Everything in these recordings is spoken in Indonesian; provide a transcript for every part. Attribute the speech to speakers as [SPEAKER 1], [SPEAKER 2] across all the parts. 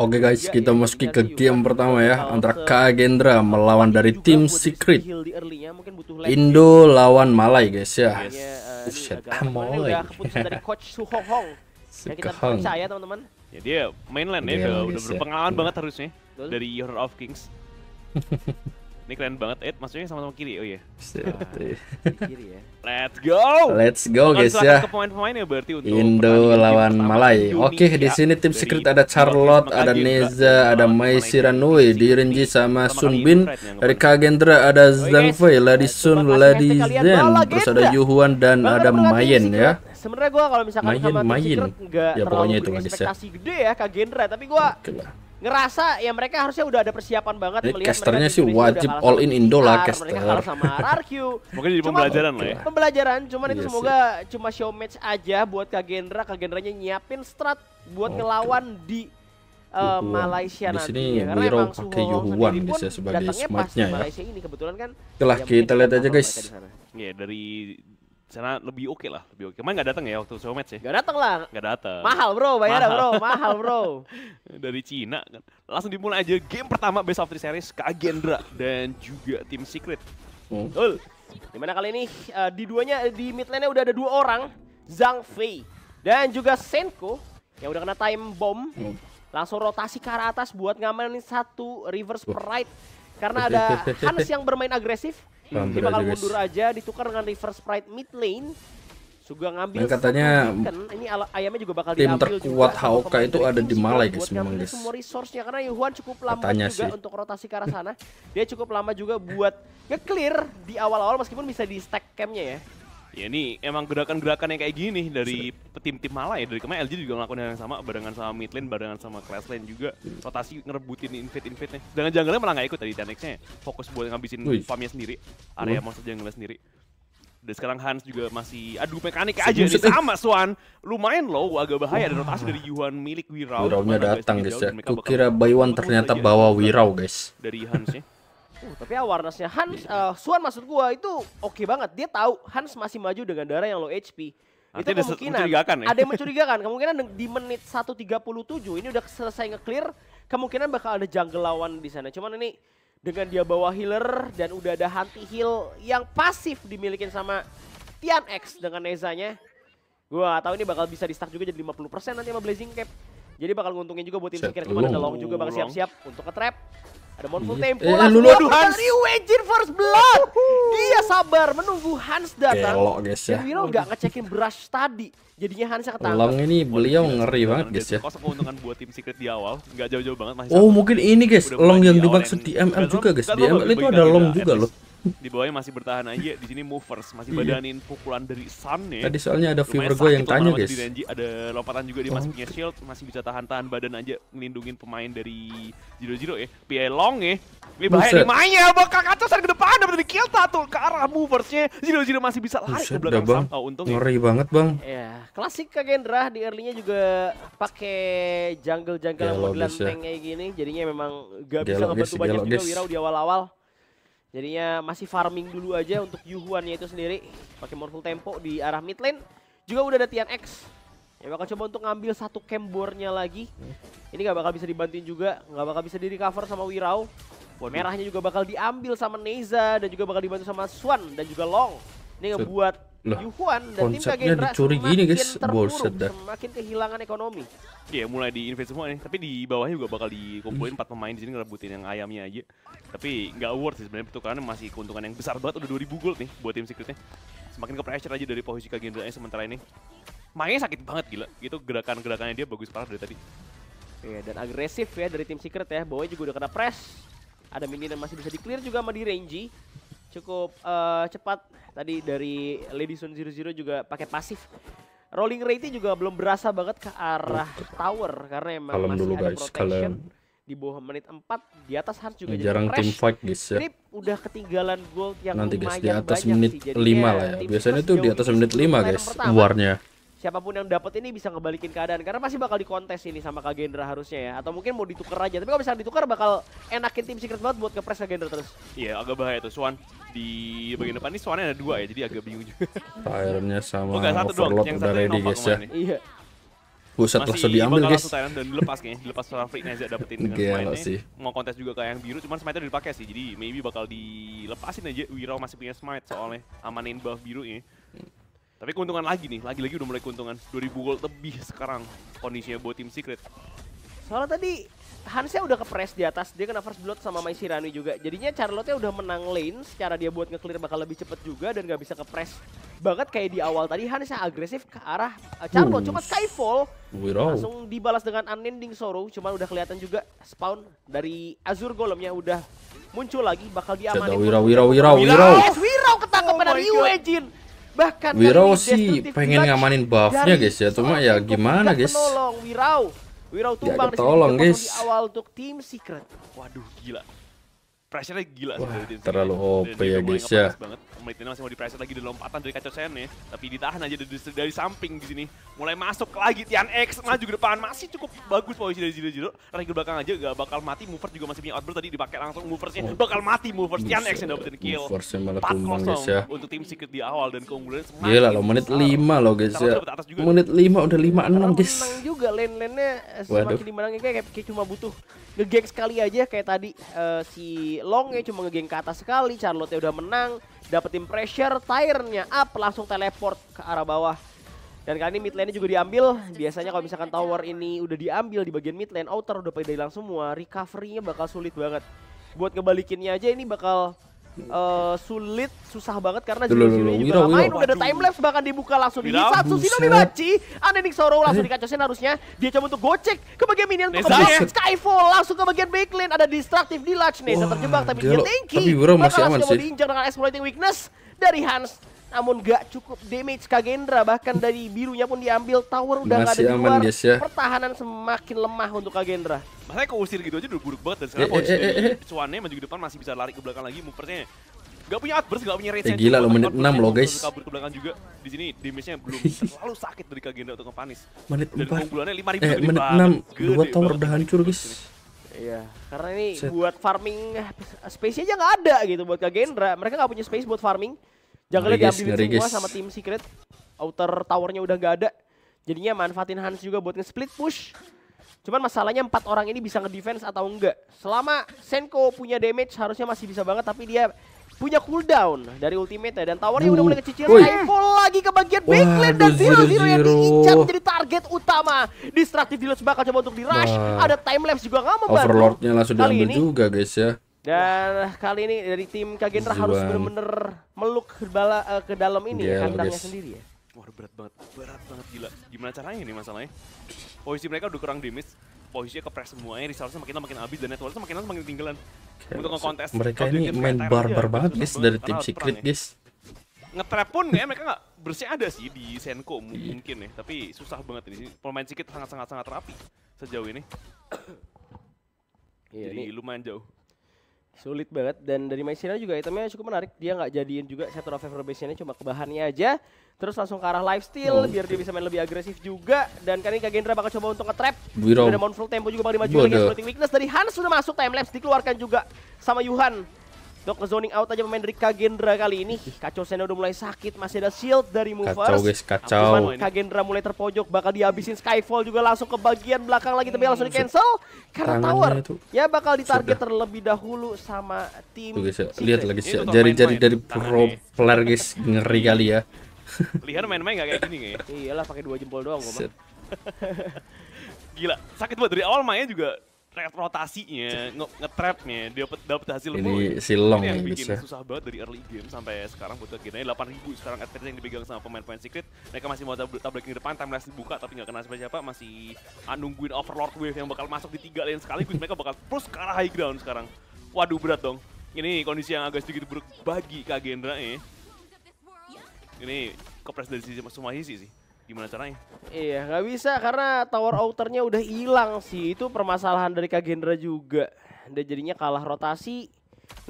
[SPEAKER 1] Oke okay guys, ya, kita ya, masuk ke game pertama ya antara Kagendra melawan dari tim Secret. Indo lawan Malay guys ya. Iya, eh, Buset, Malay.
[SPEAKER 2] Sekarang ya, Percaya teman-teman.
[SPEAKER 3] Ya dia mainland ya, udah berpengalaman banget harusnya dari Year of Kings. Ini keren banget, Ed. Eh, maksudnya sama-sama kiri, oh iya. Yeah. Iya. Ya. Let's go! Let's go, guys ya. pemain ya berarti untuk
[SPEAKER 1] Indo lawan Malai. Oke, okay, di sini tim secret ada Charlotte, ada Neza, ada Mai Siranui, Direnji sama Sunbin. Dari Kagendra ada Zhang Fei, Lady Sun, Lady Zen, terus ada Yuhuan dan ada Mayen ya
[SPEAKER 2] sebenarnya gua kalau misalkan main, sama main. Secret ya, pokoknya itu ya. gede ya kak Gendra tapi gua ngerasa ya mereka harusnya udah ada persiapan banget Jadi melihat casternya sih wajib all in Indo lah caster sama RRQ mungkin jadi pembelajaran lah ya pembelajaran cuman yes, iya itu semoga yes. cuma show match aja buat kagendra kagendranya nyiapin strat buat okay. ngelawan di
[SPEAKER 3] uh, Malaysia di sini nanti ya. pakai Yuhuan bisa sebagai smartnya ya Malaysia
[SPEAKER 2] ini kebetulan kan Telah ya, kita lihat aja guys
[SPEAKER 3] ya dari sana lebih oke okay lah, lebih oke. Okay. Kemarin nggak datang ya waktu show match ya? Gak datang lah. Gak datang. Mahal bro, bayar mahal. bro, mahal bro. Dari Cina kan. Langsung dimulai aja game pertama Best of Three Series ke Agendra dan juga tim Secret. Hmm.
[SPEAKER 2] Dimana kali ini uh, di duanya di mid lane udah ada dua orang, Zhang Fei dan juga Senko yang udah kena time bomb. Hmm. Langsung rotasi ke arah atas buat ngamanin satu reverse pride karena ada Hans yang bermain agresif dia bakal mundur aja ditukar dengan reverse sprite mid lane. Suga ngambil Dan katanya ini ayamnya juga bakal tim terkuat Hauka itu
[SPEAKER 1] ada di Malai guys memang
[SPEAKER 3] guys. Semua
[SPEAKER 2] resource-nya karena Yuhuan cukup lama katanya juga sih. untuk rotasi ke arah sana. Dia cukup lama juga buat nge-clear di awal-awal meskipun bisa di stack camp-nya ya.
[SPEAKER 3] Ya ini emang gerakan-gerakan yang kayak gini dari tim-tim malah ya Dari kemarin LG juga ngelakuin hal yang sama barengan sama mid lane, barengan sama class lane juga. Rotasi ngerebutin invade invade nih Dengan jungle malah nggak ikut tadi danex ya. Fokus buat ngabisin farmnya sendiri, area monster jungle sendiri. Dan sekarang Hans juga masih aduh mekanik aja nih sama Swan. Lumayan loh agak bahaya dan rotasi dari Yuan milik Wirau. Wiraunya datang guys ya. Kukira
[SPEAKER 1] Bayuan ternyata bawa Wirau guys. Dari Hans ya
[SPEAKER 3] Uh, tapi awarenessnya
[SPEAKER 2] Hans, uh, Suan maksud gua itu oke okay banget. Dia tahu Hans masih maju dengan darah yang low HP. itu kemungkinan ya? ada yang mencurigakan. Kemungkinan di menit 1.37 ini udah selesai nge-clear, kemungkinan bakal ada jungle lawan di sana. Cuman ini dengan dia bawa healer dan udah ada anti heal yang pasif dimiliki sama Tian X dengan Neza-nya. Gua tahu ini bakal bisa di stack juga jadi 50% nanti sama Blazing Cap. Jadi bakal nguntungin juga buat tim kira cuman ada long juga bakal siap-siap untuk ke trap. Ada Mournful iya. Tempo eh, langsung aduh, Hans. dari Wejin First Blood. Dia sabar menunggu Hans datang. Gelo guys ya. Wiro nggak ngecekin brush tadi. Jadinya Hans yang ketangkap. Long ini
[SPEAKER 1] beliau ngeri banget guys ya.
[SPEAKER 3] Kosong keuntungan buat tim secret di awal. Nggak jauh-jauh banget masih. Oh mungkin ini guys. Long yang dibakset di MM juga guys. Di ML itu ada long juga loh di bawahnya masih bertahan aja di sini movers masih iya. badanin pukulan dari Sun nih tadi soalnya ada viewer gue yang tanya guys di ada lompatan juga dia masih oh. punya shield masih bisa tahan-tahan badan aja ngelindungin pemain dari jiro jiro ya pi Long ya ini bahaya nih mainnya bakal kacasan ke depan ada di kill satu ke arah moversnya Zero Zero masih bisa lari Buset, ke belakang bang.
[SPEAKER 1] Oh, untung ngeri banget bang ya
[SPEAKER 2] klasik Kagendra di early-nya juga pakai jungle-jungle yang modelan ya. tank kayak gini jadinya memang gak bisa ngebantu banyak juga wirau di awal-awal Jadinya masih farming dulu aja untuk Yuhuannya itu sendiri. Pakai Mournful Tempo di arah mid lane. Juga udah ada Tian X. Ya bakal coba untuk ngambil satu kembornya lagi. Ini gak bakal bisa dibantuin juga. Gak bakal bisa di recover sama Wirau. Waduh. Merahnya juga bakal diambil sama Neza. Dan juga bakal dibantu sama Swan dan juga Long. Ini ngebuat Loh, Yuhuan dan konsepnya dicuri gini guys, bullshit dah. Semakin kehilangan ekonomi.
[SPEAKER 3] Iya, mulai di invest semua nih, tapi di bawahnya juga bakal dikumpulin empat pemain di sini ngerebutin yang ayamnya aja. Tapi nggak worth sih sebenarnya pertukarannya masih keuntungan yang besar banget udah 2000 gold nih buat tim secretnya. Semakin ke pressure aja dari posisi kagendanya sementara ini. Mainnya sakit banget gila. Itu gerakan-gerakannya dia bagus parah dari tadi. Iya, dan
[SPEAKER 2] agresif ya dari tim secret ya. Bawahnya juga udah kena press. Ada minion yang masih bisa di-clear juga sama di rangey cukup uh, cepat tadi dari Lady Sun Zero Zero juga pakai pasif. Rolling rate juga belum berasa banget ke arah tower karena emang kalem masih dulu ada guys, protection. Kalem. Di bawah menit 4 di atas harus juga jarang jadi team fight guys ya. Ini udah ketinggalan gold yang Nanti guys di atas menit 5 lah ya. Biasanya tuh di atas menit 5 guys warnya siapapun yang dapat ini bisa ngebalikin keadaan karena pasti bakal dikontes ini sama kagendra harusnya ya atau mungkin mau ditukar aja tapi kalau bisa ditukar bakal enakin tim secret banget buat ngepres kagendra terus
[SPEAKER 3] iya agak bahaya tuh Swan di bagian depan ini Swannya ada dua ya jadi agak bingung juga
[SPEAKER 1] Tyremnya sama oh, satu Overlord doang. yang udah ready guys ya iya Buset langsung diambil guys langsung
[SPEAKER 3] dan dilepas kayaknya dilepas sama Freak Nezia dapetin dengan Gila sih mau kontes juga kayak yang biru cuman smite udah dipakai sih jadi maybe bakal dilepasin aja wirau masih punya smite soalnya amanin buff biru ini tapi keuntungan lagi nih, lagi-lagi udah mulai keuntungan. 2000 gold lebih sekarang kondisinya buat tim Secret.
[SPEAKER 2] Soalnya tadi Hansnya udah kepres di atas, dia kena first blood sama Mai Shirani juga. Jadinya Charlotte nya udah menang lane, secara dia buat nge-clear bakal lebih cepet juga dan nggak bisa kepres banget kayak di awal tadi. Hansnya agresif ke arah eh, Charlotte, cuma Skyfall langsung dibalas dengan unending sorrow. Cuman udah kelihatan juga spawn dari Azur Golemnya udah muncul lagi, bakal diamanin. Wira,
[SPEAKER 1] Wira, Wira, Wira. Wirau
[SPEAKER 2] Wira ketangkep oh dari Uejin. Bahkan Wirau sih pengen
[SPEAKER 1] ngamanin buffnya guys ya, cuma ya gimana guys.
[SPEAKER 2] Wirau. Wirau tumbang tolong guys. Di
[SPEAKER 3] awal untuk tim secret. Waduh gila. pressure gila Wah, terlalu OP ya guys ya. Banget. Menit masih mau dipreset lagi di lompatan dari Kacau Sen ya. Tapi ditahan aja dari, dari samping di sini. Mulai masuk lagi Tian X maju ke depan. Masih cukup bagus posisi dari Zero Zero. Lari ke belakang aja gak bakal mati. Movers juga masih punya outburst tadi dipakai langsung moversnya. Oh. Bakal mati Movers. Tian X yang dapetin kill. Moversnya malah guys ya. Untuk tim Secret di awal dan keunggulan semakin Gila loh menit lima
[SPEAKER 1] loh guys ya. Menit lima udah 5-6 guys. Menang
[SPEAKER 2] juga lane-lane-nya eh, semakin dimenangin kayak, kayak cuma butuh ngegeng sekali aja kayak tadi uh, si Longnya cuma ngegeng ke atas sekali. Charlotte udah menang dapetin pressure, tire-nya up, langsung teleport ke arah bawah. Dan kali ini mid lane juga diambil. Biasanya kalau misalkan tower ini udah diambil di bagian mid lane, outer udah pada hilang semua, recovery-nya bakal sulit banget. Buat ngebalikinnya aja ini bakal uh, sulit, susah banget karena Julius juga wira, main. Udah ada time lapse bahkan dibuka langsung di saat Susino dibaci. Anending Soro langsung dikacosin harusnya. Dia coba untuk gocek ke bagian minion ke bagian Skyfall langsung ke bagian backline. Ada destructive di large nih. Terjebak tapi dia tinggi Tapi Wiro masih aman sih. Diinjak dengan exploiting weakness dari Hans namun gak cukup damage Kagendra bahkan dari birunya pun diambil tower udah Masih gak ada di luar yes, ya. pertahanan semakin lemah untuk Kagendra
[SPEAKER 3] makanya usir gitu aja udah buruk banget dan eh, sekarang eh, posisi eh, eh, Cuannya maju ke depan masih bisa lari ke belakang lagi mupernya Gak punya adverse gak punya rage gila lo menit 6 ya. lo guys. Kabur ke belakang juga. Di sini damage-nya belum terlalu sakit dari Kagendra untuk ngepanis. Menit 4. Dan keunggulannya 5000 eh, menit
[SPEAKER 1] 6 dua tower udah hancur guys.
[SPEAKER 2] Iya, karena ini Set. buat farming space aja nggak ada gitu buat Kagendra. Mereka nggak punya space buat farming. Jungle lihat diambilin semua sama tim secret. Outer towernya udah gak ada. Jadinya manfaatin Hans juga buat nge-split push. Cuman masalahnya empat orang ini bisa ngedefense atau enggak. Selama Senko punya damage harusnya masih bisa banget tapi dia punya cooldown dari ultimate ya. dan towernya uh, udah mulai kecil Skyfall lagi ke bagian backline dan zero zero yang diincar menjadi target utama destructive village bakal coba untuk di rush ada timelapse juga gak membantu overlordnya langsung diambil juga guys ya dan Wah. kali ini dari tim Kagendra harus
[SPEAKER 3] benar-benar meluk eh,
[SPEAKER 2] ke, dalam ini yeah, iya, ya, kandangnya guys. sendiri
[SPEAKER 3] ya. Wah berat banget, berat banget gila. Gimana caranya nih masalahnya? Posisi mereka udah kurang damage, posisinya kepres semuanya, resource-nya makin lama makin habis dan network makin lama makin tinggalan Untuk kontes. Mereka ini main barbar banget guys dari tim Secret ya. guys. Ngetrap pun ya mereka nggak bersih ada sih di Senko iya. mungkin ya, tapi susah banget ini. Pemain Secret sangat-sangat sangat rapi sejauh ini. Iya, Jadi lumayan jauh.
[SPEAKER 2] Sulit banget dan dari Maisina juga itemnya cukup menarik. Dia nggak jadiin juga center of information-nya cuma ke bahannya aja. Terus langsung ke arah lifestyle oh. biar dia bisa main lebih agresif juga. Dan kan ini Kak Gendra bakal coba untuk nge-trap. Sudah mount full tempo juga bakal dimajukan. Exploiting weakness dari Hans sudah masuk time lapse dikeluarkan juga sama Yuhan. Dok zoning out aja pemain dari Kagendra kali ini. Kacau Sena udah mulai sakit, masih ada shield dari Movers. Kacau guys, kacau. Cuman Kagendra mulai terpojok, bakal dihabisin Skyfall juga langsung ke bagian belakang lagi tapi langsung di cancel karena tower. Itu. Ya bakal ditarget terlebih dahulu sama tim. Tuh guys, ya. lihat lagi ya.
[SPEAKER 1] jari-jari dari pro player guys ngeri kali ya.
[SPEAKER 3] Lihat main-main gak kayak gini gak ya? Iyalah pakai dua jempol doang kok. Gila, sakit banget dari awal mainnya juga rotasinya, trapnya dapat dapat hasil ini poin. Si long ini yang bikin bisa. susah banget dari early game sampai sekarang buat akhirnya 8000 sekarang average yang dipegang sama pemain-pemain secret. Mereka masih mau tabrakin di depan, timeless dibuka tapi nggak kena siapa-siapa, masih ah, nungguin overlord wave yang bakal masuk di tiga lane sekaligus. Mereka bakal push ke arah high ground sekarang. Waduh berat dong. Ini kondisi yang agak sedikit buruk bagi Kagendra ya. Ini kepres dari sisi semua sisi sih gimana caranya?
[SPEAKER 2] Iya, nggak bisa karena tower outernya udah hilang sih. Itu permasalahan dari Kagendra juga. Dan jadinya kalah rotasi,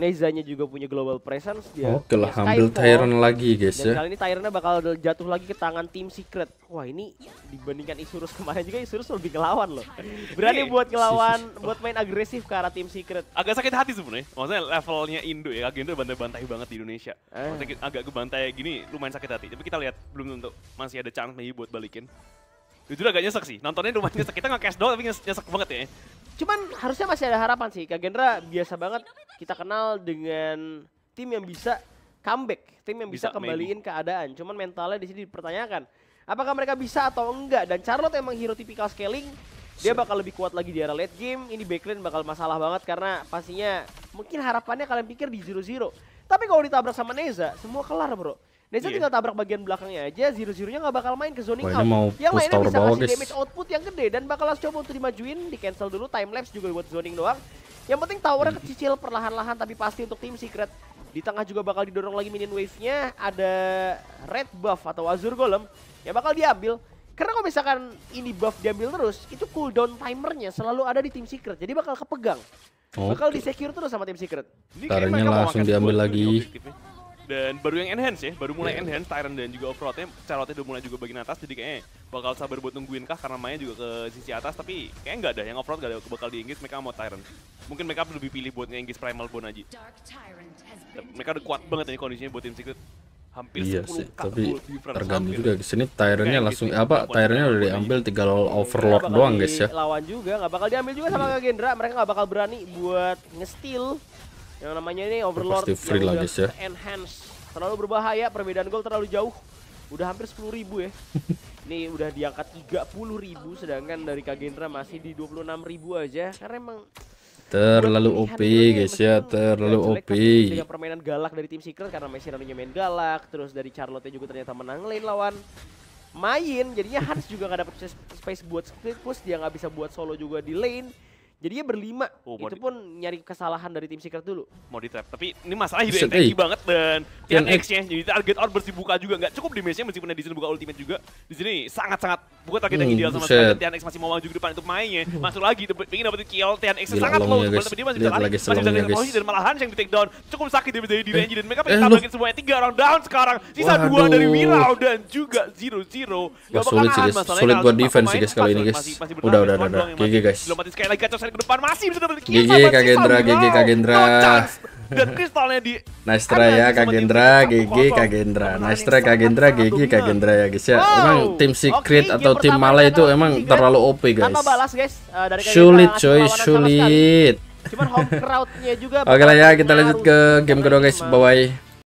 [SPEAKER 2] Nezanya juga punya global presence dia. Oke lah, ambil Tyrant lagi guys Dan ya. Kali ini Tyrantnya bakal jatuh lagi ke tangan tim Secret. Wah ini dibandingkan Isurus kemarin juga Isurus lebih ngelawan loh. Berani buat ngelawan, buat main agresif ke arah tim Secret.
[SPEAKER 3] Agak sakit hati sebenarnya. Maksudnya levelnya Indo ya, Indo bantai-bantai banget di Indonesia. Eh. Maksudnya agak kebantai gini lumayan sakit hati. Tapi kita lihat belum tentu masih ada chance nih buat balikin. Jujur agak nyesek sih, nontonnya rumah nyesek. Kita nggak cash doang tapi nyesek, banget ya.
[SPEAKER 2] Cuman harusnya masih ada harapan sih, Kak Gendra biasa banget kita kenal dengan tim yang bisa comeback, tim yang bisa, bisa kembaliin maybe. keadaan. Cuman mentalnya di sini dipertanyakan. Apakah mereka bisa atau enggak? Dan Charlotte emang hero tipikal scaling. Dia bakal lebih kuat lagi di era late game. Ini backline bakal masalah banget karena pastinya mungkin harapannya kalian pikir di 0-0. Tapi kalau ditabrak sama Neza, semua kelar bro. Neza yeah. tinggal tabrak bagian belakangnya aja, zero zero nya nggak bakal main ke zoning Wah, out. yang lainnya bisa bawah, kasih guys. damage output yang gede dan bakal langsung coba untuk dimajuin, di cancel dulu time lapse juga buat zoning doang. Yang penting towernya hmm. kecicil perlahan-lahan tapi pasti untuk tim Secret. Di tengah juga bakal didorong lagi minion wave-nya ada red buff atau azur golem yang bakal diambil. Karena kalau misalkan ini buff diambil terus, itu cooldown timernya selalu ada di tim Secret. Jadi bakal kepegang. Okay. Bakal secure terus sama tim Secret.
[SPEAKER 1] Taranya langsung diambil lagi.
[SPEAKER 3] Dan baru yang enhance ya, baru mulai yeah. enhance Tyrant dan juga offroadnya, Charlotte udah mulai juga bagian atas, jadi kayaknya bakal sabar buat nungguin kah karena mainnya juga ke sisi atas, tapi kayaknya nggak ada yang offroad nggak ada bakal diinggis, mereka mau Tyrant. Mungkin mereka lebih pilih buat nge Primal Bone aja. Mereka udah kuat banget ini kondisinya buat tim Secret hampir iya sih, tapi terganggu juga di sini Tyrantnya
[SPEAKER 1] langsung gitu. apa Tyrantnya udah diambil gitu. tinggal lol overlord doang guys ya
[SPEAKER 2] lawan juga nggak bakal diambil juga sama iya. Gendra mereka nggak bakal berani buat nge ngestil yang namanya ini Overlord Pasti free yang lah guys ya. Enhance. Terlalu berbahaya, perbedaan gol terlalu jauh. Udah hampir sepuluh ribu ya. ini udah diangkat 30 ribu sedangkan dari Kagendra masih di 26 ribu aja. Karena emang
[SPEAKER 1] terlalu OP ya, guys ya terlalu OP dengan
[SPEAKER 2] permainan galak dari tim Secret karena Messi nya main galak terus dari Charlotte juga ternyata menang lain lawan main jadinya Hans juga nggak dapat space buat split push dia nggak bisa buat solo juga di lane
[SPEAKER 3] jadi dia berlima. Oh, itu pun nyari kesalahan dari tim Secret dulu. Mau di trap, tapi ini masalah yang tanky eh. banget dan yang X-nya jadi target out bersih buka juga nggak cukup di nya meskipun di sini buka ultimate juga. Di sini sangat-sangat bukan target yang hmm, ideal sama sekali. Tian X masih mau maju ke depan untuk mainnya. Masuk lagi pengen dapetin kill Tian X sangat low tapi dia masih bisa lari. Masih bisa lari dan malahan yang di take down. Cukup sakit dia dari di dan mereka pengen tabrakin semuanya. Tiga orang down sekarang. Sisa dua dari Wirau dan juga
[SPEAKER 1] Zero Zero. Gak sulit sih guys. Sulit buat defense sih guys kali ini guys. Udah udah udah. GG guys. sekali lagi ke
[SPEAKER 3] depan masih bisa dapat
[SPEAKER 1] kill GG Kak Gendra, GG Kak Gendra.
[SPEAKER 3] Dan kristalnya
[SPEAKER 1] di Nice try ya Kak Gendra, GG Kak Gendra. Nice try Kak Gendra, GG Kak Gendra ya guys ya. Emang tim secret atau tim Malay itu emang terlalu OP guys. Eh, sulit coy, sulit. Cuman home crowd-nya juga. Oke lah ya, kita lanjut ke game kedua guys. Bye bye.